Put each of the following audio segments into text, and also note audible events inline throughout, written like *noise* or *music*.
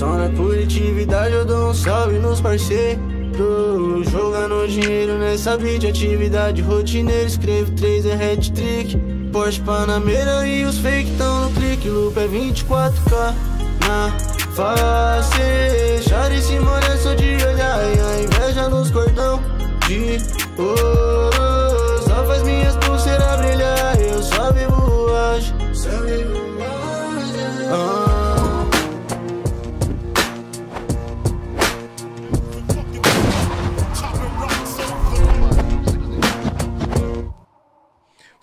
Só na coletividade eu dou um salve nos parceiros Jogando dinheiro nessa beat, atividade rotineira Escrevo três, é hat trick Porsche Panamera e os fake tão no clique Loop é 24k na face Chare se só de olhar e a inveja nos cordão de ouro Só faz minhas pulseiras brilhar, eu só vivo hoje Só vivo hoje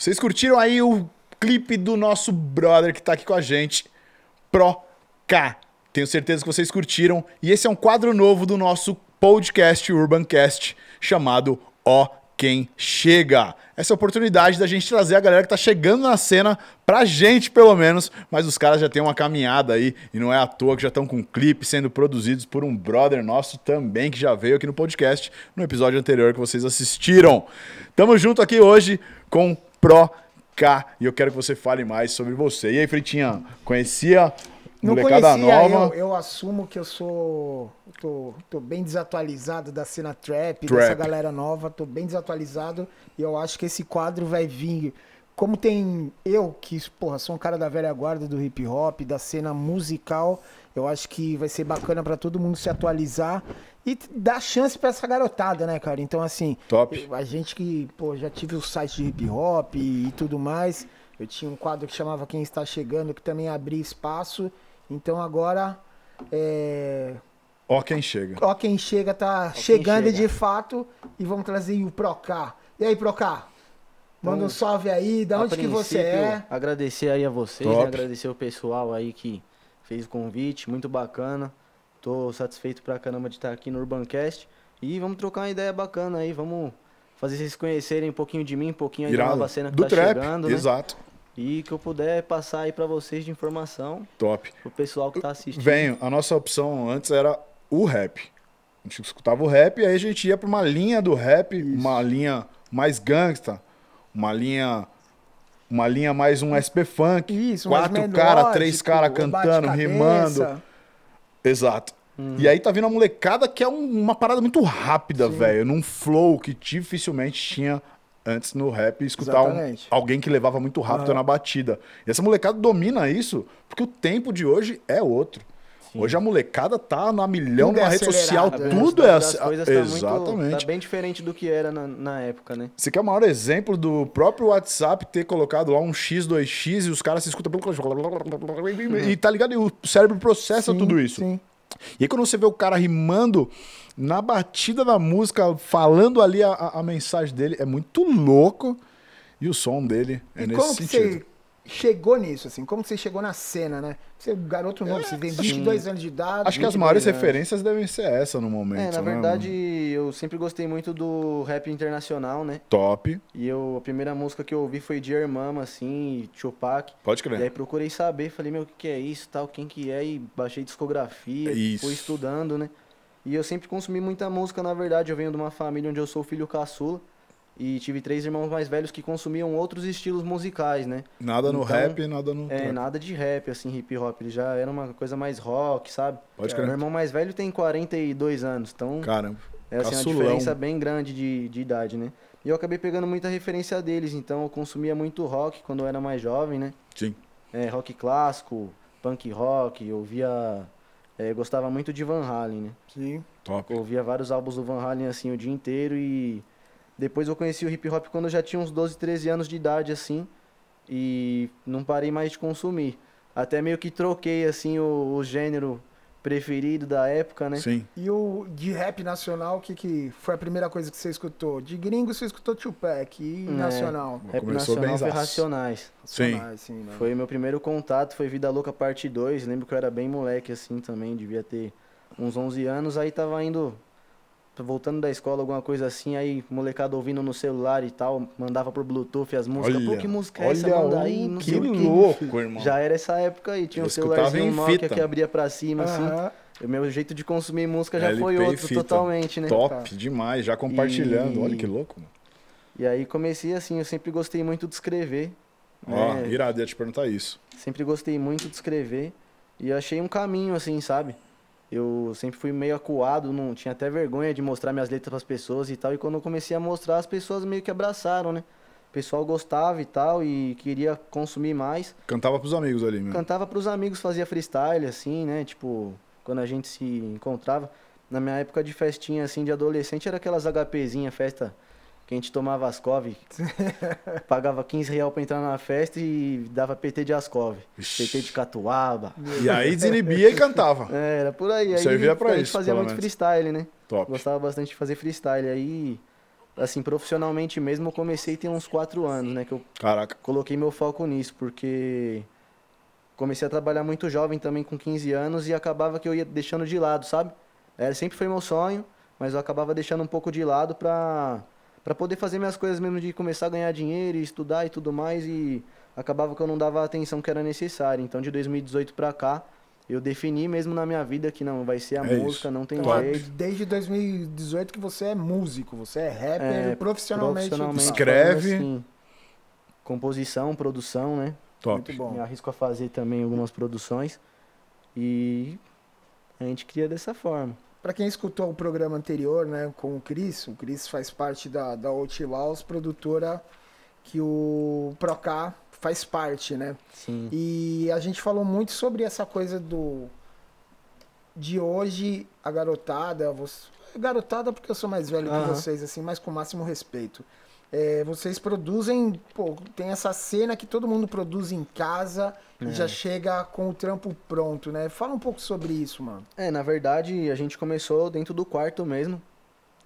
Vocês curtiram aí o clipe do nosso brother que tá aqui com a gente, Pro K. Tenho certeza que vocês curtiram. E esse é um quadro novo do nosso podcast Urbancast, chamado O Quem Chega. Essa é a oportunidade da gente trazer a galera que tá chegando na cena pra gente, pelo menos. Mas os caras já têm uma caminhada aí e não é à toa que já estão com clipe sendo produzidos por um brother nosso também que já veio aqui no podcast, no episódio anterior que vocês assistiram. Tamo junto aqui hoje com Pro K. E eu quero que você fale mais sobre você. E aí, Fritinha, conhecia não molecada conhecia, nova. Eu, eu, assumo que eu sou. Tô, tô bem desatualizado da cena trap, trap, dessa galera nova, tô bem desatualizado. E eu acho que esse quadro vai vir. Como tem eu, que, porra, sou um cara da velha guarda do hip hop, da cena musical, eu acho que vai ser bacana para todo mundo se atualizar e dá chance para essa garotada, né, cara? Então, assim, Top. Eu, a gente que, pô, já tive o site de hip hop e, e, tudo mais. Eu tinha um quadro que chamava Quem Está Chegando, que também abria espaço. Então agora. É... Ó quem chega. Ó quem chega, tá chegando chega. de fato. E vamos trazer o Procá. E aí, Procá? Manda um salve aí, da onde que você é. Agradecer aí a vocês, né? agradecer o pessoal aí que fez o convite, muito bacana. Tô satisfeito pra caramba de estar tá aqui no Urbancast. E vamos trocar uma ideia bacana aí, vamos fazer vocês conhecerem um pouquinho de mim, um pouquinho aí da nova cena que Do tá trap, chegando, né? Exato. E que eu puder passar aí para vocês de informação. Top. O pessoal que tá assistindo. Venho, a nossa opção antes era o rap. A gente escutava o rap e aí a gente ia para uma linha do rap, Isso. uma linha mais gangsta, uma linha uma linha mais um SP funk, Isso, quatro caras, três caras cantando, rimando. Exato. Hum. E aí tá vindo a molecada que é um, uma parada muito rápida, velho. Num flow que dificilmente tinha antes no rap escutar um, alguém que levava muito rápido uhum. na batida. E essa molecada domina isso porque o tempo de hoje é outro. Sim. Hoje a molecada tá na milhão tudo é na rede social, né? tudo é assim. Tá Exatamente. Muito, tá bem diferente do que era na, na época, né? Você quer o maior exemplo do próprio WhatsApp ter colocado lá um X, 2X e os caras se escutam pelo. Uhum. E tá ligado? E o cérebro processa sim, tudo isso. Sim. E aí quando você vê o cara rimando na batida da música, falando ali a, a mensagem dele, é muito louco. E o som dele é e nesse sentido. Você chegou nisso, assim? Como você chegou na cena, né? Você é garoto novo, é, você tem 22 é, sim. anos de idade. Acho que as maiores anos. referências devem ser essa no momento. É, na né? verdade, eu sempre gostei muito do rap internacional, né? Top. E eu, a primeira música que eu ouvi foi Dear Mama, assim, Tupac. Pode crer. E aí procurei saber, falei, meu, o que, que é isso tal, quem que é? E baixei discografia, isso. fui estudando, né? E eu sempre consumi muita música, na verdade. Eu venho de uma família onde eu sou filho caçula. E tive três irmãos mais velhos que consumiam outros estilos musicais, né? Nada no então, rap, nada no. É, nada de rap, assim, hip hop. Ele já era uma coisa mais rock, sabe? Pode é, crer. Meu irmão mais velho tem 42 anos, então. Caramba. É assim, uma diferença bem grande de, de idade, né? E eu acabei pegando muita referência deles, então eu consumia muito rock quando eu era mais jovem, né? Sim. É, rock clássico, punk rock, eu via. É, gostava muito de Van Halen, né? Sim. Top. Eu ouvia vários álbuns do Van Halen assim o dia inteiro e depois eu conheci o hip hop quando eu já tinha uns 12, 13 anos de idade, assim. E não parei mais de consumir. Até meio que troquei, assim, o, o gênero preferido da época, né? Sim. E o de rap nacional, o que, que foi a primeira coisa que você escutou? De gringo você escutou Tupac e é, nacional. Rap Começou nacional foi Racionais. Racionais sim. sim né? Foi meu primeiro contato, foi Vida Louca Parte 2. Lembro que eu era bem moleque assim também, devia ter uns 11 anos. Aí tava indo voltando da escola, alguma coisa assim, aí molecada ouvindo no celular e tal, mandava pro Bluetooth as músicas. Olha, Pô, que música é essa? Manda aí, não que sei louco, o que. irmão. Já era essa época aí, tinha eu um celularzinho Nokia que abria pra cima, ah. assim. O meu jeito de consumir música já LP foi outro totalmente, né? Top tá. demais, já compartilhando, e... olha que louco, mano. E aí comecei assim, eu sempre gostei muito de escrever. Ó, né? irado, ia te perguntar isso. Sempre gostei muito de escrever e achei um caminho assim, sabe? Eu sempre fui meio acuado, não tinha até vergonha de mostrar minhas letras para as pessoas e tal. E quando eu comecei a mostrar, as pessoas meio que abraçaram, né? O pessoal gostava e tal e queria consumir mais. Cantava para os amigos ali mesmo? Né? Cantava os amigos, fazia freestyle, assim, né? Tipo, quando a gente se encontrava. Na minha época de festinha, assim, de adolescente, era aquelas HPzinha, festa que a gente tomava Ascov, *laughs* pagava 15 real pra entrar na festa e dava PT de Ascov, PT de Catuaba. E aí desinibia e cantava. *laughs* É, era por aí. aí Servia pra a gente fazia muito menos. freestyle, né? Top. Gostava bastante de fazer freestyle. Aí, assim, profissionalmente mesmo, eu comecei tem uns 4 anos, né? Que eu Caraca. coloquei meu foco nisso, porque comecei a trabalhar muito jovem também, com 15 anos, e acabava que eu ia deixando de lado, sabe? Era, é, sempre foi meu sonho, mas eu acabava deixando um pouco de lado pra para poder fazer minhas coisas mesmo de começar a ganhar dinheiro e estudar e tudo mais e acabava que eu não dava a atenção que era necessária. Então de 2018 para cá, eu defini mesmo na minha vida que não vai ser a é música, isso. não tem então, jeito. Desde 2018 que você é músico, você é rapper é, profissionalmente, profissionalmente escreve assim, composição, produção, né? Top. Muito bom. Me arrisco a fazer também algumas produções e a gente cria dessa forma. Para quem escutou o programa anterior, né, com o Cris, o Cris faz parte da, da Outlaws, produtora que o Procá faz parte, né? Sim. E a gente falou muito sobre essa coisa do de hoje a garotada, você, garotada porque eu sou mais velho que vocês assim, mas com o máximo respeito. É, vocês produzem, pô, tem essa cena que todo mundo produz em casa é. e já é. chega com o trampo pronto, né? Fala um pouco sobre isso, mano. É, na verdade, a gente começou dentro do quarto mesmo.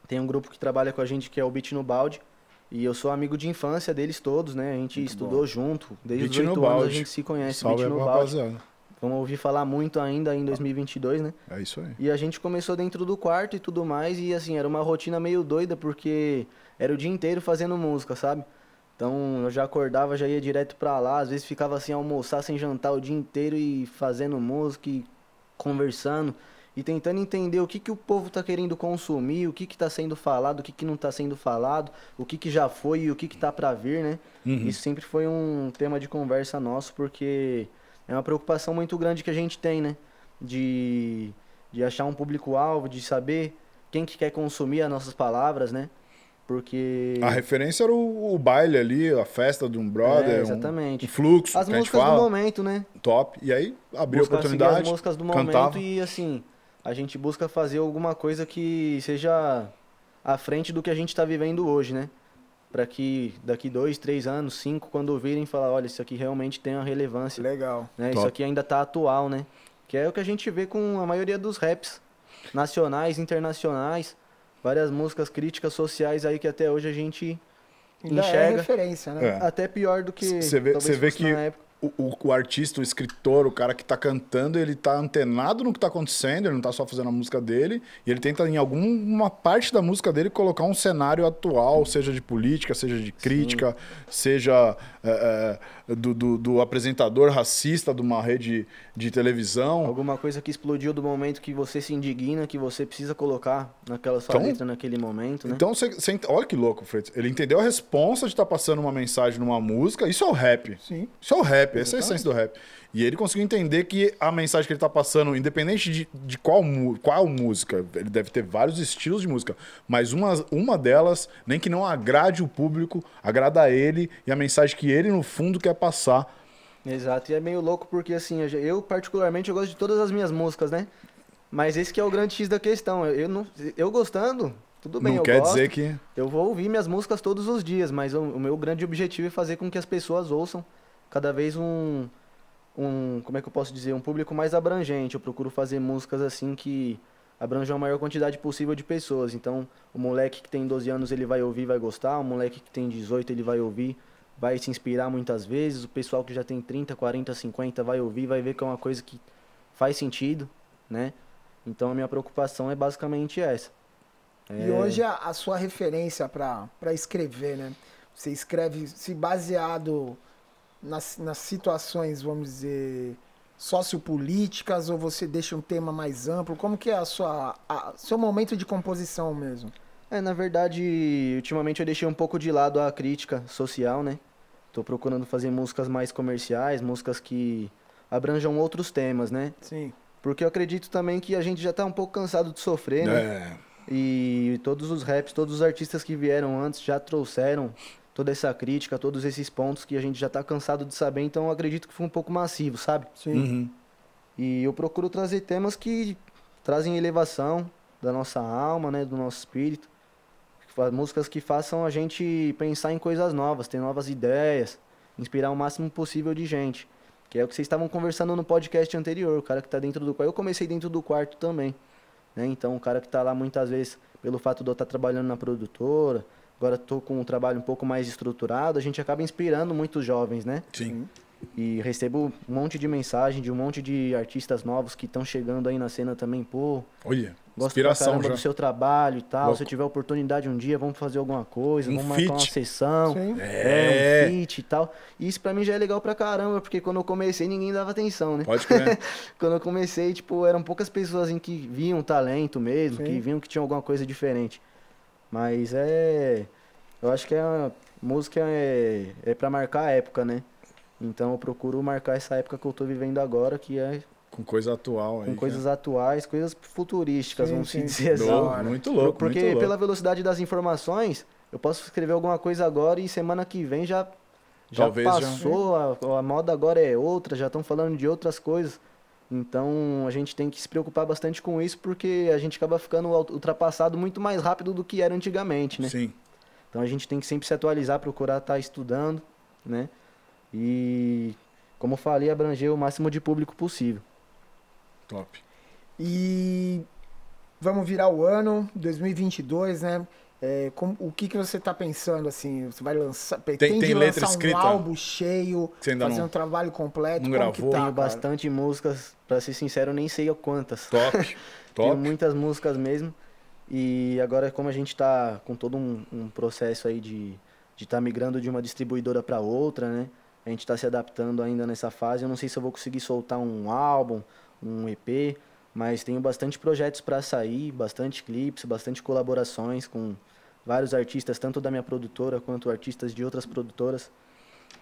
Tem um grupo que trabalha com a gente que é o Beat no Balde. E eu sou amigo de infância deles todos, né? A gente Muito estudou bom. junto, desde Beat os 8 anos a gente se conhece, Salve Beat no Balde. Rapaziada. Vamos ouvir falar muito ainda em 2022, né? É isso aí. E a gente começou dentro do quarto e tudo mais, e assim, era uma rotina meio doida, porque era o dia inteiro fazendo música, sabe? Então eu já acordava, já ia direto pra lá, às vezes ficava assim, almoçar sem jantar o dia inteiro e fazendo música e conversando e tentando entender o que, que o povo tá querendo consumir, o que que tá sendo falado, o que que não tá sendo falado, o que que já foi e o que que tá pra vir, né? Uhum. Isso sempre foi um tema de conversa nosso, porque é uma preocupação muito grande que a gente tem, né? De, de achar um público-alvo, de saber quem que quer consumir as nossas palavras, né? Porque... A referência era o, o baile ali, a festa de um brother, é, exatamente. Um, um fluxo, As músicas do momento, né? Top. E aí, abriu a oportunidade, as músicas do momento cantava. e, assim, a gente busca fazer alguma coisa que seja à frente do que a gente está vivendo hoje, né? para que daqui dois, três anos, cinco, quando ouvirem, falar, olha, isso aqui realmente tem uma relevância. Legal. Né? Isso aqui ainda tá atual, né? Que é o que a gente vê com a maioria dos raps, nacionais, internacionais, várias músicas críticas sociais aí que até hoje a gente é enxerga. É referência, né? É. Até pior do que você vê, vê que na época o, o, artista, o escritor, o cara que tá cantando, ele tá antenado no que tá acontecendo, ele não tá só fazendo a música dele, e ele tenta, em alguma parte da música dele, colocar um cenário atual, seja de política, seja de crítica, Sim. seja é, é, do, do, do, apresentador racista de uma rede de televisão. Alguma coisa que explodiu do momento que você se indigna, que você precisa colocar naquela sua então, letra, naquele momento, né? Então, olha que louco, Fred. Ele entendeu a responsa de estar tá passando uma mensagem numa música, isso é o rap. Sim. Isso é o rap rap, essa é a essência do rap. E ele conseguiu entender que a mensagem que ele tá passando, independente de, de qual, qual música, ele deve ter vários estilos de música, mas uma, uma delas, nem que não agrade o público, agrada a ele e a mensagem que ele, no fundo, quer passar. Exato, e é meio louco porque, assim, eu particularmente eu gosto de todas as minhas músicas, né? Mas esse que é o grande X da questão. Eu, não, eu gostando, tudo bem, não eu quer gosto, dizer que eu vou ouvir minhas músicas todos os dias, mas o, o meu grande objetivo é fazer com que as pessoas ouçam cada vez um, um, como é que eu posso dizer, um público mais abrangente. Eu procuro fazer músicas assim que abranjam a maior quantidade possível de pessoas. Então, o moleque que tem 12 anos, ele vai ouvir, vai gostar. O moleque que tem 18, ele vai ouvir, vai se inspirar muitas vezes. O pessoal que já tem 30, 40, 50 vai ouvir, vai ver que é uma coisa que faz sentido, né? Então, a minha preocupação é basicamente essa. É... E hoje a, a sua referência para escrever, né? Você escreve se baseado nas, nas situações, vamos dizer, sociopolíticas, ou você deixa um tema mais amplo? Como que é a sua, a, seu momento de composição mesmo? É, na verdade, ultimamente eu deixei um pouco de lado a crítica social, né? Tô procurando fazer músicas mais comerciais, músicas que abranjam outros temas, né? Sim. Porque eu acredito também que a gente já tá um pouco cansado de sofrer, né? É. E todos os raps, todos os artistas que vieram antes já trouxeram toda essa crítica, todos esses pontos que a gente já está cansado de saber, então eu acredito que foi um pouco massivo, sabe? Sim. Uhum. E eu procuro trazer temas que trazem elevação da nossa alma, né, do nosso espírito. Músicas que façam a gente pensar em coisas novas, ter novas ideias, inspirar o máximo possível de gente. Que é o que vocês estavam conversando no podcast anterior, o cara que está dentro do quarto. Eu comecei dentro do quarto também. Né? Então, o cara que está lá muitas vezes, pelo fato de eu estar tá trabalhando na produtora, Agora estou com um trabalho um pouco mais estruturado, a gente acaba inspirando muitos jovens, né? Sim. E recebo um monte de mensagem de um monte de artistas novos que estão chegando aí na cena também, pô. Olha, gosto inspiração já. do seu trabalho e tal. Louco. Se eu tiver oportunidade um dia, vamos fazer alguma coisa, um vamos marcar uma sessão. Sim. É, é, um fit e tal. isso para mim já é legal pra caramba, porque quando eu comecei ninguém dava atenção, né? Pode crer. *laughs* quando eu comecei, tipo, eram poucas pessoas em assim, que viam talento mesmo, Sim. que viam que tinha alguma coisa diferente. Mas é. Eu acho que é música é, é para marcar a época, né? Então eu procuro marcar essa época que eu tô vivendo agora, que é. Com coisa atual aí. Com né? coisas né? atuais, coisas futurísticas, sim, vamos sim. dizer assim. Louco, muito louco, Porque pela velocidade das informações, eu posso escrever alguma coisa agora e semana que vem já, já Talvez passou, já... A, a moda agora é outra, já estão falando de outras coisas. Então a gente tem que se preocupar bastante com isso porque a gente acaba ficando ultrapassado muito mais rápido do que era antigamente, né? Sim. Então a gente tem que sempre se atualizar, procurar estar tá estudando, né? E como eu falei, abranger o máximo de público possível. Top. E vamos virar o ano 2022, né? É, como, o que, que você está pensando assim? Você vai lançar, Tem, tem, tem lançar um álbum cheio, fazer não, um trabalho completo? Não gravou. Tá, Tenho bastante músicas, para ser sincero, nem sei quantas. Top, *laughs* top. Tenho muitas músicas mesmo. E agora, como a gente está com todo um, um, processo aí de estar tá migrando de uma distribuidora para outra, né? A gente está se adaptando ainda nessa fase. Eu não sei se eu vou conseguir soltar um álbum, um EP, mas tenho bastante projetos para sair, bastante clipes, bastante colaborações com vários artistas, tanto da minha produtora quanto artistas de outras produtoras.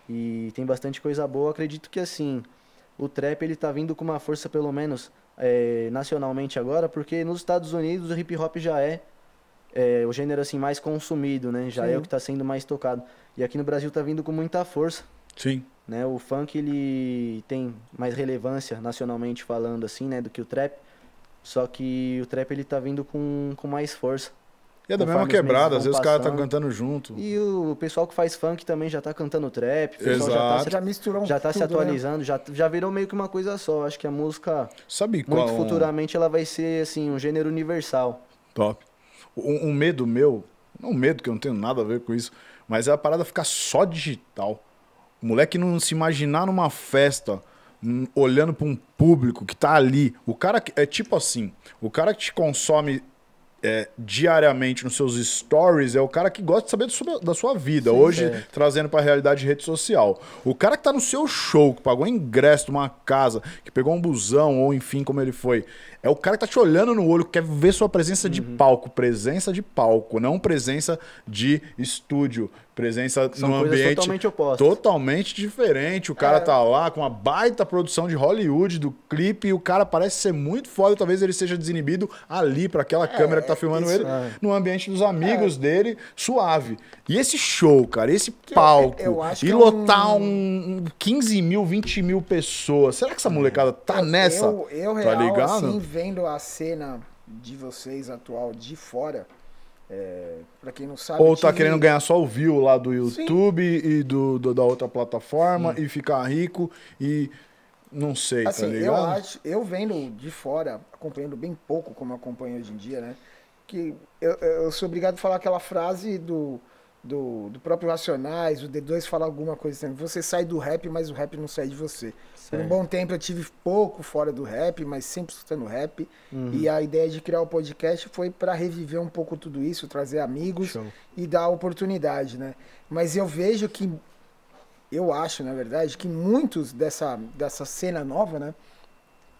E tem bastante coisa boa. Acredito que assim, o trap ele tá vindo com uma força pelo menos é, nacionalmente agora, porque nos Estados Unidos o hip hop já é, é o gênero assim mais consumido, né? Já é Sim. é o que está sendo mais tocado. E aqui no Brasil tá vindo com muita força. Sim. Né? O funk ele tem mais relevância nacionalmente falando assim, né, do que o trap. Só que o trap ele tá vindo com, com mais força. E é da mesma quebrada, às vezes os caras estão tá cantando junto. E o pessoal que faz funk também já tá cantando trap, o pessoal Exato. já tá, misturou já tá se né? atualizando, já, já virou meio que uma coisa só. Acho que a música, Sabe qual... É muito futuramente, ela vai ser assim, um gênero universal. Top. Um, um medo meu, não um medo que eu não tenho nada a ver com isso, mas é a parada ficar só digital. O moleque não se imaginar numa festa hum, olhando para um público que tá ali. O cara que, é tipo assim, o cara que te consome é, diariamente nos seus stories é o cara que gosta de saber da sua vida. Sim, Hoje, é. trazendo para a realidade de rede social. O cara que tá no seu show, que pagou ingresso de uma casa, que pegou um busão, ou enfim, como ele foi. É o cara que tá te olhando no olho, quer ver sua presença uhum. de palco. Presença de palco, não presença de estúdio. Presença São ambiente totalmente, opostas. totalmente diferente. O cara é. tá lá com uma baita produção de Hollywood do clipe e o cara parece ser muito foda. Talvez ele seja desinibido ali para aquela é, câmera que tá filmando isso, ele, é. no ambiente dos amigos é. dele, suave. E esse show, cara, esse palco eu, eu e é lotar um... um... 15 mil, 20 mil pessoas. Será que essa molecada tá eu, nessa? Eu, eu tá real, ligado? assim, vendo a cena de vocês atual de fora é, quem não sabe. Ou tá querendo ganhar só o view lá do YouTube Sim. e do, do, da outra plataforma Sim. e ficar rico e não sei, tá assim, tá ligado? Eu, acho, eu vendo de fora, acompanhando bem pouco como eu acompanho hoje em dia, né? Que eu, eu sou obrigado a falar aquela frase do do, do próprio Racionais, o D2 fala alguma coisa assim, você sai do rap, mas o rap não sai de você. Certo. Por um bom tempo eu tive pouco fora do rap, mas sempre escutando rap. Uhum. E a ideia de criar o podcast foi para reviver um pouco tudo isso, trazer amigos Show. e dar oportunidade, né? Mas eu vejo que eu acho, na verdade, que muitos dessa dessa cena nova, né,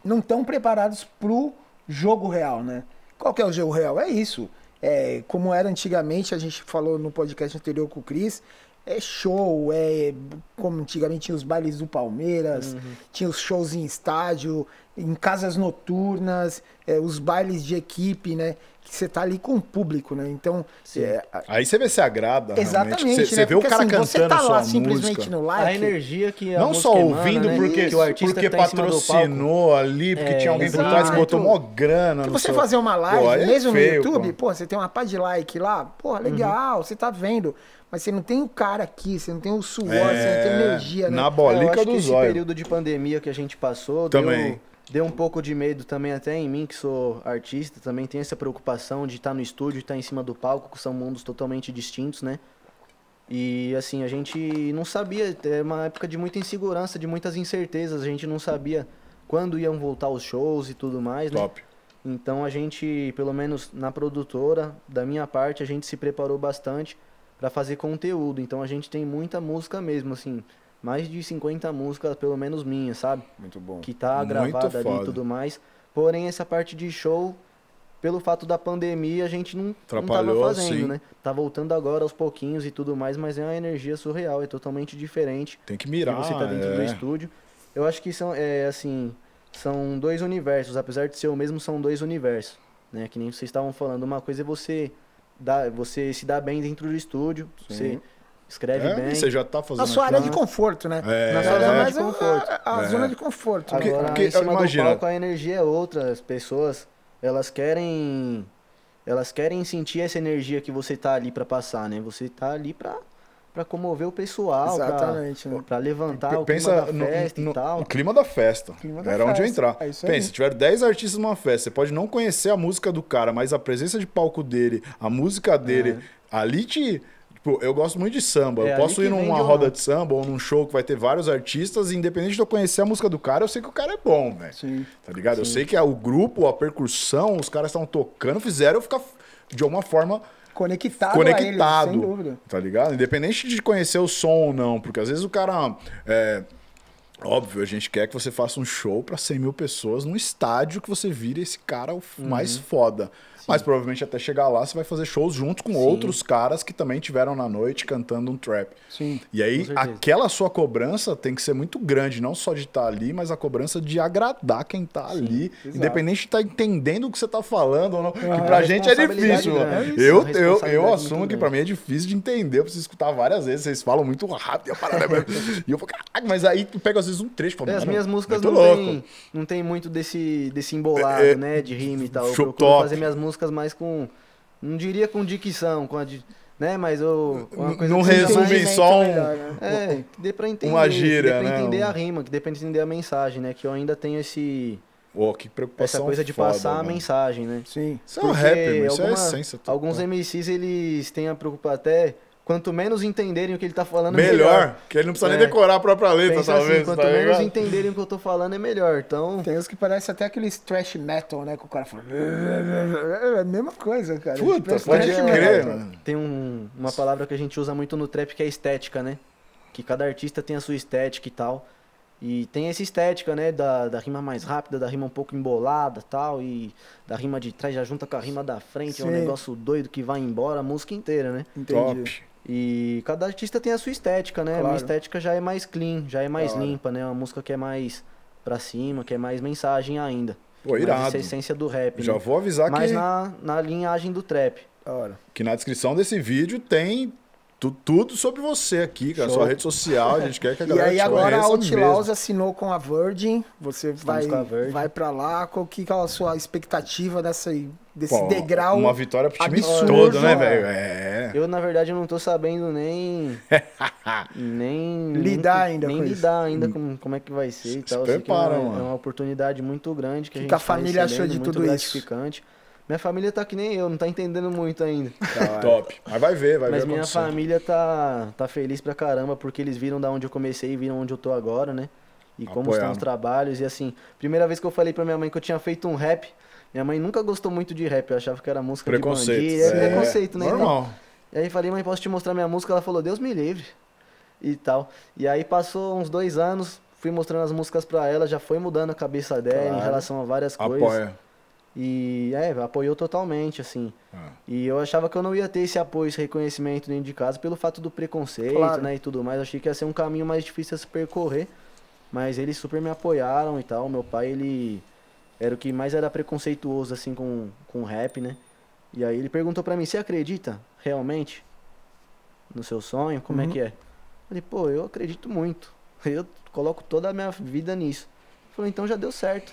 não estão preparados pro jogo real, né? Qual que é o jogo real? É isso. É, como era antigamente, a gente falou no podcast anterior com o Cris, é show, é como antigamente tinha os bailes do Palmeiras, uhum. tinha os shows em estádio, em casas noturnas, é, os bailes de equipe, né? Que você tá ali com o público, né? Então. É, aí você vê se agrada. Exatamente. Realmente. Você, né? você vê porque, o cara assim, cantando você tá lá simplesmente música. no like. A energia que. A não só ouvindo, emana, né? porque, o artista porque tá patrocinou ali, porque é, tinha alguém exato. por trás que botou mó grana. Se você seu... fazer uma live, é pô, mesmo feio, no YouTube, pô. pô. você tem uma pá de like lá, pô, uhum. legal, uhum. você tá vendo mas você não tem o cara aqui, você não tem o suor, é... você não tem é, energia, né? Na bolica é, eu acho do que esse zóio. período de pandemia que a gente passou, Também. Deu, Deu um pouco de medo também até em mim, que sou artista, também tem essa preocupação de estar tá no estúdio e tá estar em cima do palco, que são mundos totalmente distintos, né? E assim, a gente não sabia, é uma época de muita insegurança, de muitas incertezas, a gente não sabia quando iam voltar os shows e tudo mais, né? Então a gente, pelo menos na produtora, da minha parte, a gente se preparou bastante para fazer conteúdo. Então a gente tem muita música mesmo, assim mais de 50 músicas, pelo menos minhas, sabe? Muito bom. Que tá gravada ali e tudo mais. Porém, essa parte de show, pelo fato da pandemia, a gente não, não tava fazendo, sim. né? Tá voltando agora aos pouquinhos e tudo mais, mas é uma energia surreal, é totalmente diferente. Tem que mirar. Que você tá dentro é. do estúdio. Eu acho que são, é, assim, são dois universos, apesar de ser o mesmo, são dois universos, né? Que nem vocês estavam falando, uma coisa é você, dar, você se dar bem dentro do estúdio, sim. você escreve é, bem. Você já está fazendo. Na sua área de né? conforto, né? É, Na sua é, área é de tipo, conforto. A, é, é. a zona de conforto. Porque, Agora, porque, em cima imagino. a energia é outra. As pessoas, elas querem... Elas querem sentir essa energia que você tá ali para passar, né? Você tá ali para para comover o pessoal, exatamente, para né? levantar P o clima da festa no, e tal. O clima da festa. Clima da era festa. onde eu entrar. É Pensa, se tiver 10 artistas numa festa, você pode não conhecer a música do cara, mas a presença de palco dele, a música dele, é. ali te Tipo, eu gosto muito de samba. É, eu posso ir numa roda de samba ou num show que vai ter vários artistas, independente de eu conhecer a música do cara, eu sei que o cara é bom, velho. Sim. Tá ligado? Sim. Eu sei que é o grupo, a percussão, os caras estão tocando, fizeram eu ficar de alguma forma conectado, conectado ele, sem dúvida. Tá ligado? Independente de conhecer o som ou não, porque às vezes o cara é, Óbvio, a gente quer que você faça um show para 100 mil pessoas num estádio que você vire esse cara o uhum. mais foda. Sim. Mas provavelmente até chegar lá você vai fazer shows junto com Sim. outros caras que também tiveram na noite cantando um trap. Sim. E aí aquela sua cobrança tem que ser muito grande, não só de estar tá ali, mas a cobrança de agradar quem tá Sim. ali, Exato. independente de estar tá entendendo o que você tá falando ou não, é, que pra a gente é difícil. É eu, eu, eu é assumo que para mim é difícil de entender, eu preciso escutar várias vezes, vocês falam muito rápido e a parada é *laughs* E eu falo, caraca, mas aí tu pega as vezes um trecho. Falo, é, as minhas músicas não tem, não tem muito desse, desse embolado, é, é né? De rima e tal. Eu procuro top. fazer minhas músicas mais com. Não diria com dicção, com a. Né? Mas eu. não resume só um. Melhor, né? É, que dê pra entender. Uma gíria, que dê pra né? entender a rima, que dê pra entender a mensagem, né? Que eu ainda tenho esse. Oh, que preocupação Essa coisa de foda, passar mano. a mensagem, né? Sim. Isso Porque é um rap, mas alguma, isso é a essência. Alguns MCs, eles têm a preocupação até Quanto menos entenderem o que ele tá falando, melhor. Melhor, que ele não precisa é. nem decorar a própria letra, Pensa assim, talvez. Assim, quanto tá menos ligado? entenderem o que eu tô falando, é melhor. Então... Tem uns que parecem até aqueles trash metal, né? Que o cara fala. É a mesma coisa, cara. Puta, tipo, é pode crer, é, mano. Tem um, uma palavra que a gente usa muito no trap que é estética, né? Que cada artista tem a sua estética e tal. E tem essa estética, né? Da, da rima mais rápida, da rima um pouco embolada tal. E da rima de trás já junta com a rima da frente. Sim. É um negócio doido que vai embora a música inteira, né? Entendi. Top. E cada artista tem a sua estética, né? Claro. Minha estética já é mais clean, já é mais claro. limpa, né? Uma música que é mais pra cima, que é mais mensagem ainda. Pô, irado. Mas essência do rap. Já né? vou avisar Mas que... Mas na, na linhagem do trap. Hora. Que na descrição desse vídeo tem tu, tudo sobre você aqui, cara. Show. Sua rede social, a gente quer que a *laughs* galera E aí agora a Outlaws assinou com a Virgin. Você Estamos vai, a Virgin. vai pra lá. Qual que é a sua expectativa dessa aí? desse Pô, degrau. Uma vitória pro time absurdo, todo, né, velho? É. Eu, na verdade, não tô sabendo nem. *laughs* nem. Lidar ainda nem com lidar isso. ainda com como é que vai ser se, e tal. Se prepara, é, mano. É uma oportunidade muito grande que, que a gente. que a tá família achou de muito tudo gratificante. isso? Minha família tá que nem eu, não tá entendendo muito ainda. *laughs* Top. Mas vai ver, vai Mas ver. Mas minha família tá, tá feliz pra caramba, porque eles viram da onde eu comecei e viram onde eu tô agora, né? E como estão os trabalhos. E assim, primeira vez que eu falei pra minha mãe que eu tinha feito um rap, minha mãe nunca gostou muito de rap, eu achava que era música preconceito, de bandido. É, é preconceito, né? Normal. e aí falei, mãe, posso te mostrar minha música? Ela falou, Deus me livre. E tal. E aí passou uns dois anos, fui mostrando as músicas pra ela, já foi mudando a cabeça dela claro. em relação a várias Apoia. coisas. E é, apoiou totalmente, assim. Ah. E eu achava que eu não ia ter esse apoio, esse reconhecimento dentro de casa pelo fato do preconceito, claro. né? E tudo mais. achei que ia ser um caminho mais difícil a se percorrer. Mas eles super me apoiaram e tal. Meu pai, ele era o que mais era preconceituoso, assim, com, com rap, né? E aí ele perguntou pra mim, você acredita realmente no seu sonho? Como é uhum. é que é? Eu falei, pô, eu acredito muito. *laughs* Eu coloco toda a minha vida nisso. Ele falou, então já deu certo.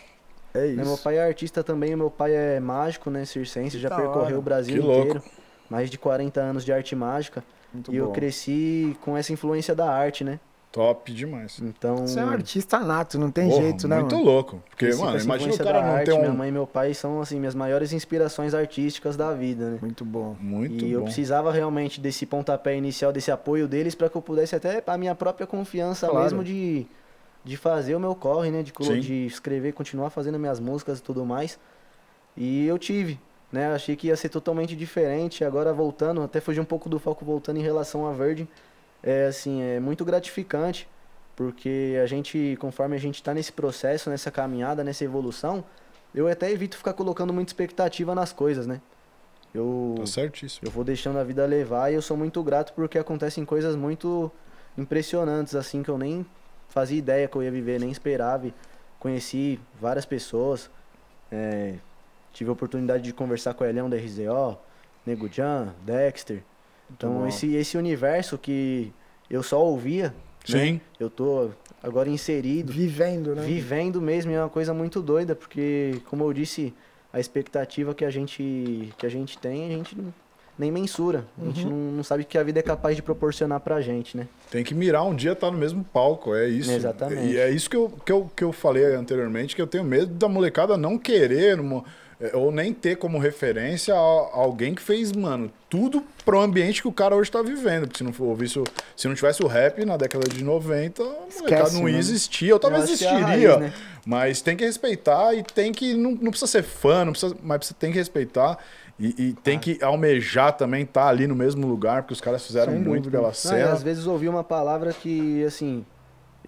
É né, isso. Meu pai é artista também, meu pai é mágico, né? Circense, que já percorreu hora. o Brasil que inteiro. Louco. Mais de 40 anos de arte mágica. Muito e bom. eu cresci com essa influência da arte, né? Top demais. Então. Você é um artista nato, não tem Porra, jeito, né? Muito mano? louco. Porque, Esse mano, imagina o cara não arte, ter um. Minha mãe e meu pai são, assim, minhas maiores inspirações artísticas da vida, né? Muito bom. Muito e bom. eu precisava realmente desse pontapé inicial, desse apoio deles, para que eu pudesse até a minha própria confiança claro. mesmo de, de fazer o meu corre, né? De, de escrever, continuar fazendo minhas músicas e tudo mais. E eu tive. Né? Achei que ia ser totalmente diferente. Agora voltando, até fugir um pouco do foco voltando em relação a Verde é assim, é muito gratificante, porque a gente, conforme a gente está nesse processo, nessa caminhada, nessa evolução, eu até evito ficar colocando muita expectativa nas coisas, né? Eu, tá certíssimo. Eu vou deixando a vida levar e eu sou muito grato porque acontecem coisas muito impressionantes, assim, que eu nem fazia ideia que eu ia viver, nem esperava. Conheci várias pessoas, é, tive a oportunidade de conversar com o Elião da RZO, Nego Jan, Dexter, então, esse, esse universo que eu só ouvia, né, Sim. Né? eu tô agora inserido. Vivendo, né? Vivendo mesmo, é uma coisa muito doida, porque, como eu disse, a expectativa que a gente, que a gente tem, a gente nem mensura. A gente uhum. não, não, sabe que a vida é capaz de proporcionar pra gente, né? Tem que mirar um dia estar tá no mesmo palco, é isso. Exatamente. E é isso que eu, que eu, que eu falei anteriormente, que eu tenho medo da molecada não querer... Numa... É, ou nem ter como referência alguém que fez, mano, tudo pro ambiente que o cara hoje tá vivendo. Porque se não for isso, se não tivesse o rap na década de 90, tá- Esquece, o mercado não ia existir, ou talvez é existiria. Raiz, né? Mas tem que respeitar e tem que. Não, não precisa ser fã, não precisa, mas tem que respeitar. E, e tem ah. que almejar também estar tá ali no mesmo lugar, porque os caras fizeram Sem muito dúvida. pela cena. Ah, às vezes ouvi uma palavra que, assim,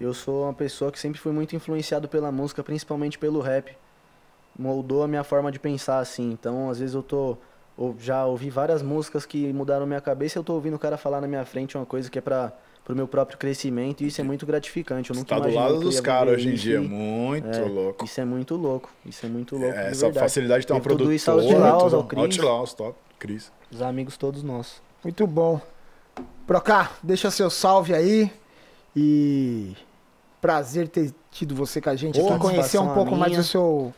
eu sou uma pessoa que sempre fui muito influenciado pela música, principalmente pelo rap moldou a minha forma de pensar, assim. Então, às vezes eu tô. Eu já ouvi várias músicas que mudaram minha cabeça e eu tô ouvindo o cara falar na minha frente uma coisa que é para pro meu próprio crescimento e isso é muito gratificante. Eu nunca Está do lado dos caras hoje em dia, muito é, louco. Isso é muito louco, isso é muito louco. É, essa facilidade tem uma produtora. Tudo isso Outlaws, Outlaws, top, Cris. Os amigos todos nossos. Muito bom. Procá, deixa seu salve aí e prazer ter tido você com a gente oh, aqui, conhecer um pouco mais do seu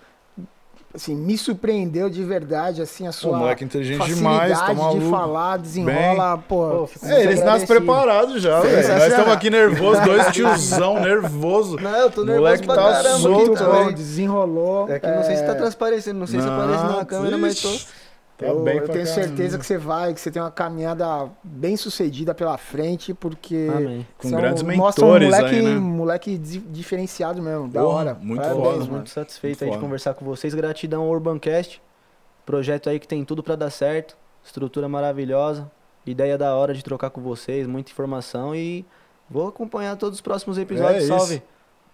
assim, me surpreendeu de verdade, assim, a sua. O moleque inteligente demais, tá de falar, desenrola, Bem... pô. pô é, eles nascem preparados já, velho. Nós estamos aqui nervosos, dois *laughs* tiozão nervoso. Não, eu tô nervoso moleque pra tá Solto, aqui, desenrolou. É que não sei se tá é. transparecendo, não sei não, se aparece na câmera, ixi. mas tô. Tá eu, eu tenho certeza que você vai, que você tem uma caminhada bem sucedida pela frente, porque Amém. com são, é grandes mentores um moleque, aí, né? moleque diferenciado mesmo, da hora. Muito bom, muito mano. satisfeito muito aí foda. de conversar com vocês. Gratidão ao Urbancast, projeto aí que tem tudo para dar certo, estrutura maravilhosa, ideia da hora de trocar com vocês, muita informação e vou acompanhar todos os próximos episódios. É Salve.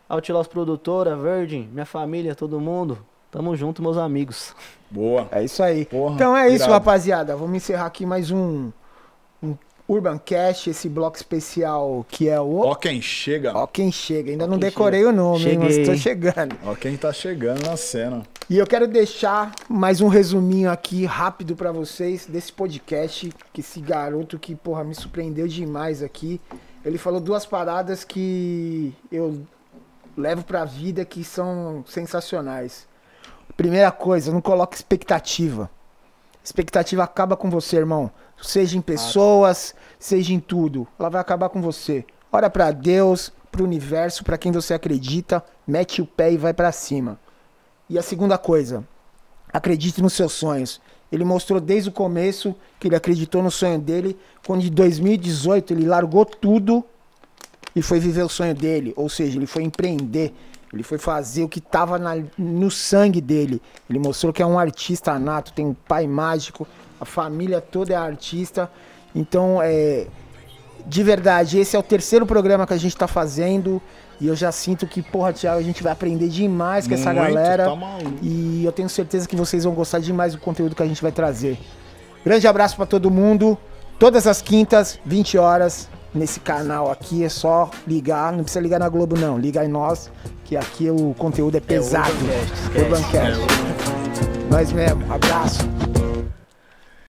Outlaws Produtora, Virgin, minha família, todo mundo. Tamo junto, meus amigos. Boa. É isso aí. Porra, então é isso, rapaziada. Vamos encerrar aqui mais um, um Urban Cash, esse bloco especial que é o. Ó quem chega. Ó quem chega. Ainda ó não decorei chega. o nome, Cheguei. mas tô chegando. Ó quem tá chegando na cena. E eu quero deixar mais um resuminho aqui rápido para vocês desse podcast que esse garoto que, porra, me surpreendeu demais aqui. Ele falou duas paradas que eu levo pra vida que são sensacionais. Primeira coisa, não coloque expectativa. Expectativa acaba com você, irmão. Seja em pessoas, seja em tudo. Ela vai acabar com você. Olha para Deus, para o universo, para quem você acredita, mete o pé e vai para cima. E a segunda coisa, acredite nos seus sonhos. Ele mostrou desde o começo que ele acreditou no sonho dele, quando em 2018 ele largou tudo e foi viver o sonho dele, ou seja, ele foi empreender, ele foi fazer o que estava no sangue dele. Ele mostrou que é um artista nato, tem um pai mágico, a família toda é artista. Então, é, de verdade, esse é o terceiro programa que a gente está fazendo. E eu já sinto que, porra, Thiago, a gente vai aprender demais com Muito, essa galera. Tá e eu tenho certeza que vocês vão gostar demais do conteúdo que a gente vai trazer. Grande abraço para todo mundo. Todas as quintas, 20 horas, nesse canal aqui, é só ligar, não precisa ligar na Globo não, liga em nós, que aqui o conteúdo é pesado. É o Urbancast. É. é nós mesmo, abraço.